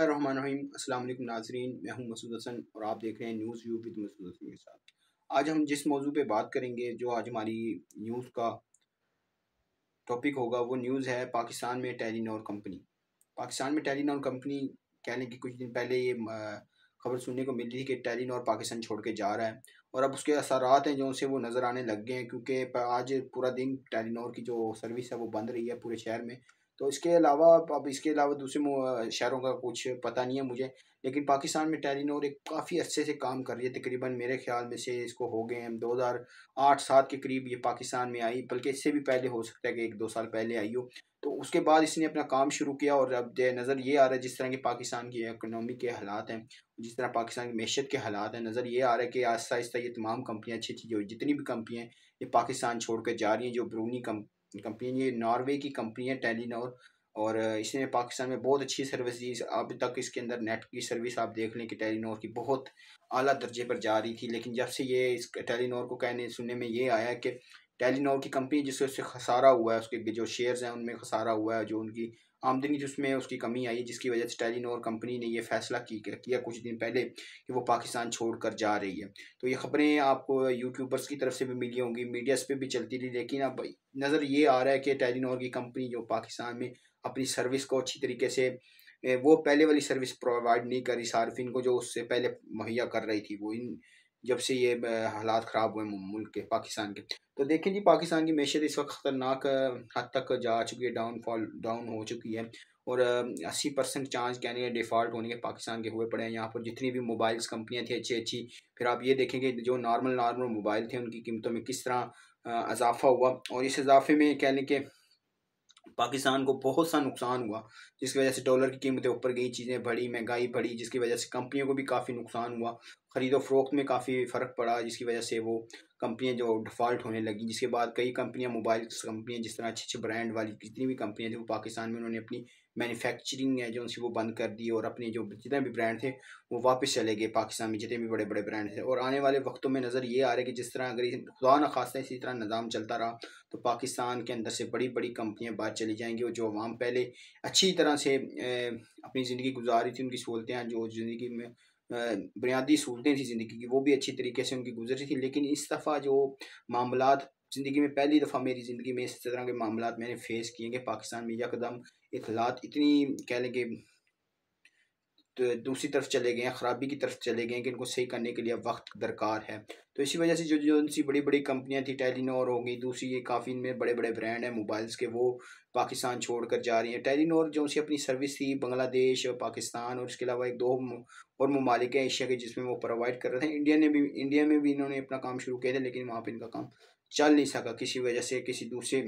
अस्सलाम वालेकुम नाजरीन मैं हूं मसूद हसन और आप देख रहे हैं news view with Masood Hasan के साथ आज हम जिस मौजू पे बात करेंगे जो आज हमारी न्यूज़ का टॉपिक होगा वो न्यूज़ है पाकिस्तान में टेलीनॉर कंपनी पाकिस्तान में टेलीनॉर कंपनी कह लें कि कुछ दिन पहले ये खबर सुनने को मिली थी कि टेलीनॉर पाकिस्तान छोड़ के जा रहा है और अब उसके असर हैं जो उनसे वो नज़र आने लग गए हैं क्योंकि आज पूरा दिन टेलीनॉर की जो सर्विस है वो बंद रही है पूरे शहर में तो इसके अलावा अब इसके अलावा दूसरे शहरों का कुछ पता नहीं है मुझे लेकिन पाकिस्तान में टेलीनोर एक काफ़ी अच्छे से काम कर रही है तकरीबन मेरे ख्याल में से इसको हो गए हम दो हज़ार आठ सात के करीब ये पाकिस्तान में आई बल्कि इससे भी पहले हो सकता है कि एक दो साल पहले आई हो तो उसके बाद इसने अपना काम शुरू किया और अब नज़र ये आ रहा है जिस तरह के पाकिस्तान की इकनॉमी के हालात हैं जिस तरह पाकिस्तान की मैशत के हालात हैं नज़र ये आ रहा है कि आहिस्ता आहिस्ता ये तमाम कंपनियाँ अच्छी जो जितनी भी कंपनियाँ ये पाकिस्तान छोड़ कर जा रही हैं जो बरूनी कम कंपनी ये नॉर्वे की कंपनी है टेलीनॉर और इसने पाकिस्तान में बहुत अच्छी सर्विस दी अब तक इसके अंदर नेट की सर्विस आप देख लें कि टेलीनॉर की बहुत अली दर्जे पर जा रही थी लेकिन जब से ये इस टेलीनॉर को कहने सुनने में ये आया कि टेलीनोर की कंपनी जिससे उससे खसारा हुआ है उसके जो शेयर्स हैं उनमें खसारा हुआ है जो उनकी आमदनी जिसमें उसकी कमी आई जिसकी वजह से टेलीनोर कंपनी ने ये फैसला की किया कुछ दिन पहले कि वो पाकिस्तान छोड़कर जा रही है तो ये खबरें आपको यूट्यूबर्स की तरफ से भी मिली होंगी मीडिया पे भी चलती थी लेकिन अब नज़र ये आ रहा है कि टेलीनोर की कंपनी जो पाकिस्तान में अपनी सर्विस को अच्छी तरीके से वो पहले वाली सर्विस प्रोवाइड नहीं करी सार्फिन को जो उससे पहले मुहैया कर रही थी वो इन जब से ये हालात ख़राब हुए मुल्क के पाकिस्तान के तो देखें जी पाकिस्तान की मैशत इस वक्त ख़तरनाक हद तक जा चुकी है डाउनफॉल डाउन हो चुकी है और अस्सी परसेंट चांस कहने के डिफ़ॉल्ट होने के पाकिस्तान के हुए पड़े हैं यहाँ पर जितनी भी मोबाइल्स कंपनियाँ थी अच्छी अच्छी फिर आप ये देखें कि जो नॉर्मल नॉर्मल मोबाइल थे उनकी कीमतों में किस तरह इजाफा हुआ और इस इजाफे में कह लें कि पाकिस्तान को बहुत सा नुकसान हुआ जिसकी वजह से डॉलर की कीमतें ऊपर गई चीज़ें बढ़ी महंगाई बढ़ी जिसकी वजह से कंपनियों को भी काफ़ी नुकसान हुआ ख़रीदो फरोख्त में काफ़ी फ़र्क पड़ा जिसकी वजह से वो कंपनियां जो डिफ़ॉल्ट होने लगी जिसके बाद कई कंपनियां मोबाइल कंपनियां जिस तरह अच्छे अच्छे ब्रांड वाली जितनी भी कंपनियां थी वो पाकिस्तान में उन्होंने अपनी मैन्युफैक्चरिंग एजेंसी वो बंद कर दी और अपने जो जितने भी ब्रांड थे वो वापस चले गए पाकिस्तान में जितने भी बड़े बड़े ब्रांड थे और आने वाले वक्तों में नज़र ये आ रहा है कि जिस तरह अगर खुदा न खास्ता इसी तरह निज़ाम चलता रहा तो पाकिस्तान के अंदर से बड़ी बड़ी कंपनियाँ बाहर चली जाएंगी और जो आवाम पहले अच्छी तरह से अपनी ज़िंदगी गुजार रही थी उनकी सहूलतें जो ज़िंदगी में बुनियादी सहूलतें थी ज़िंदगी की वो भी अच्छी तरीके से उनकी गुजरी थी लेकिन इस दफ़ा जो मामला ज़िंदगी में पहली दफ़ा मेरी ज़िंदगी में इस तरह के मामला मैंने फ़ेस किए कि पाकिस्तान में यकदम इतलात इतनी कह लें कि तो दूसरी तरफ चले गए हैं ख़राबी की तरफ चले गए हैं कि इनको सही करने के लिए वक्त दरकार है तो इसी वजह से जो जो सी बड़ी बड़ी कंपनियां थी टेलीनोर हो गई दूसरी ये काफ़ी इनमें बड़े बड़े ब्रांड हैं मोबाइल्स के वो पाकिस्तान छोड़ कर जा रही हैं टेलीनोर जो उनकी अपनी सर्विस थी बांग्लादेश और पाकिस्तान और इसके अलावा एक दो और ममालिक हैं एशिया के जिसमें वो प्रोवाइड कर रहे थे इंडिया ने भी इंडिया में भी इन्होंने अपना काम शुरू किया था लेकिन वहाँ पर इनका काम चल नहीं सका किसी वजह से किसी दूसरे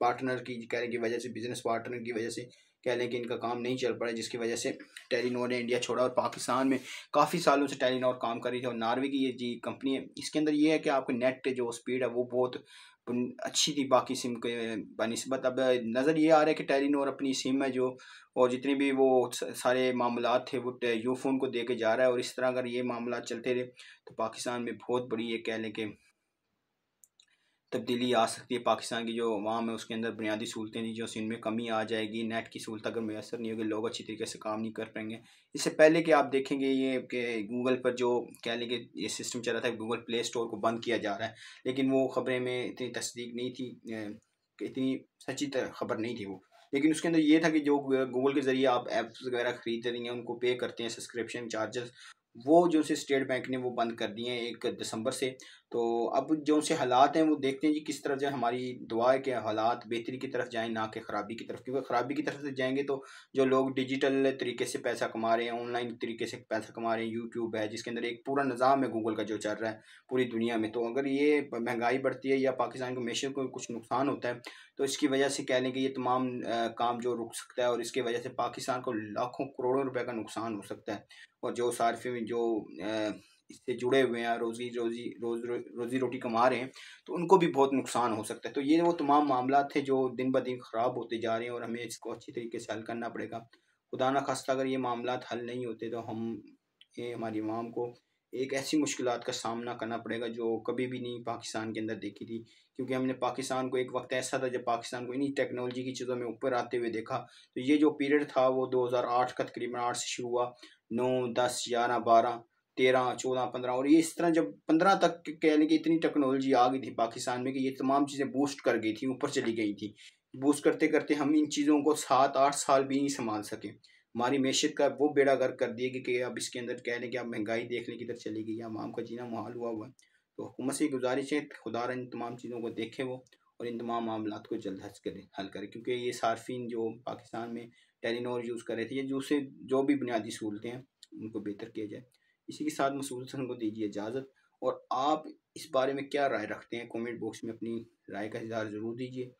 पार्टनर की कह की वजह से बिजनेस पार्टनर की वजह से कह लें कि इनका काम नहीं चल पा रहा जिसकी वजह से टेलीनॉर ने इंडिया छोड़ा और पाकिस्तान में काफ़ी सालों से टेलीनॉर काम कर रही थी और नॉर्वे की ये जी कंपनी है इसके अंदर ये है कि आपके नेट जो स्पीड है वो बहुत अच्छी थी बाकी सिम के बनस्बत अब नज़र ये आ रहा है कि टेलीनॉर अपनी सिम है जो और जितने भी वो सारे मामला थे वो फोन को दे के जा रहा है और इस तरह अगर ये मामला चलते रहे तो पाकिस्तान में बहुत बड़ी ये कह लें कि तब्दीली आ सकती है पाकिस्तान की जो वहाँ में उसके अंदर बुनियादी सहूलतें थी जो में कमी आ जाएगी नेट की सहूलत अगर मैसर नहीं होगी लोग अच्छी तरीके से काम नहीं कर पाएंगे इससे पहले कि आप देखेंगे ये कि गूगल पर जो कह लें कि ये सिस्टम चला था गूगल प्ले स्टोर को बंद किया जा रहा है लेकिन वो खबरें में इतनी तस्दीक नहीं थी इतनी सच्ची खबर नहीं थी वो लेकिन उसके अंदर ये था कि जो गूगल के ज़रिए आप ऐप्स वगैरह खरीद रही हैं उनको पे करते हैं सब्सक्रिप्शन चार्जेस वो जो से स्टेट बैंक ने वो बंद कर दिए हैं एक दिसंबर से तो अब जो उनसे हालात हैं वो देखते हैं जी किस तरफ जाए हमारी दुआ है कि हालात बेहतरी की तरफ जाएं ना कि ख़राबी की तरफ क्योंकि ख़राबी की तरफ से जाएंगे तो जो लोग डिजिटल तरीके से पैसा कमा रहे हैं ऑनलाइन तरीके से पैसा कमा रहे हैं यूट्यूब है जिसके अंदर एक पूरा निज़ाम है गूगल का जो चल रहा है पूरी दुनिया में तो अगर ये महंगाई बढ़ती है या पाकिस्तान के मैशर को कुछ नुकसान होता है तो इसकी वजह से कह लें कि ये तमाम काम जो रुक सकता है और इसकी वजह से पाकिस्तान को लाखों करोड़ों रुपये का नुकसान हो सकता है और जो में जो इससे जुड़े हुए हैं रोजी रोजी रोज रो, रोजी रोटी कमा रहे हैं तो उनको भी बहुत नुकसान हो सकता है तो ये वो तमाम मामला थे जो दिन ब दिन ख़राब होते जा रहे हैं और हमें इसको अच्छी तरीके से हल करना पड़ेगा खुदा न खास्ता अगर ये मामला हल नहीं होते तो हम ये हमारी अवाम को एक ऐसी मुश्किल का सामना करना पड़ेगा जो कभी भी नहीं पाकिस्तान के अंदर देखी थी क्योंकि हमने पाकिस्तान को एक वक्त ऐसा था जब पाकिस्तान को इन्हीं टेक्नोलॉजी की चीज़ों में ऊपर आते हुए देखा तो ये जो पीरियड था वो 2008 का तकरीबन आठ से शुरू हुआ नौ दस ग्यारह बारह तेरह चौदह पंद्रह और ये इस तरह जब पंद्रह तक यानी कि इतनी टेक्नोलॉजी आ गई थी पाकिस्तान में कि ये तमाम चीज़ें बूस्ट कर गई थी ऊपर चली गई थी बूस्ट करते करते हम इन चीज़ों को सात आठ साल भी नहीं संभाल सके हमारी मैशत का वो बेड़ा गर्क कर दिए कि अब इसके अंदर कह लें कि अब महंगाई देखने की तरफ चली गई आवाम का जीना माहौल हुआ हुआ तो हुकूमत से गुजारिश है खुदा इन तमाम चीज़ों को देखे वो और इन तमाम मामला को जल्द हज करें हल करें क्योंकि ये सार्फिन जो पाकिस्तान में टेलीनोर यूज़ कर रहे थे या जो से जो भी बुनियादी सहूलतें हैं उनको बेहतर किया जाए इसी के साथ मसूद हसन को दीजिए इजाज़त और आप इस बारे में क्या राय रखते हैं कमेंट बॉक्स में अपनी राय का इजहार ज़रूर दीजिए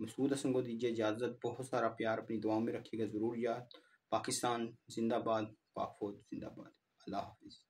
मसूद हसन को दीजिए इजाज़त बहुत सारा प्यार अपनी दुआओं में रखिएगा ज़रूर याद पाकिस्तान जिंदाबाद पाक फौज जिंदाबाद अल्लाह हाफिज़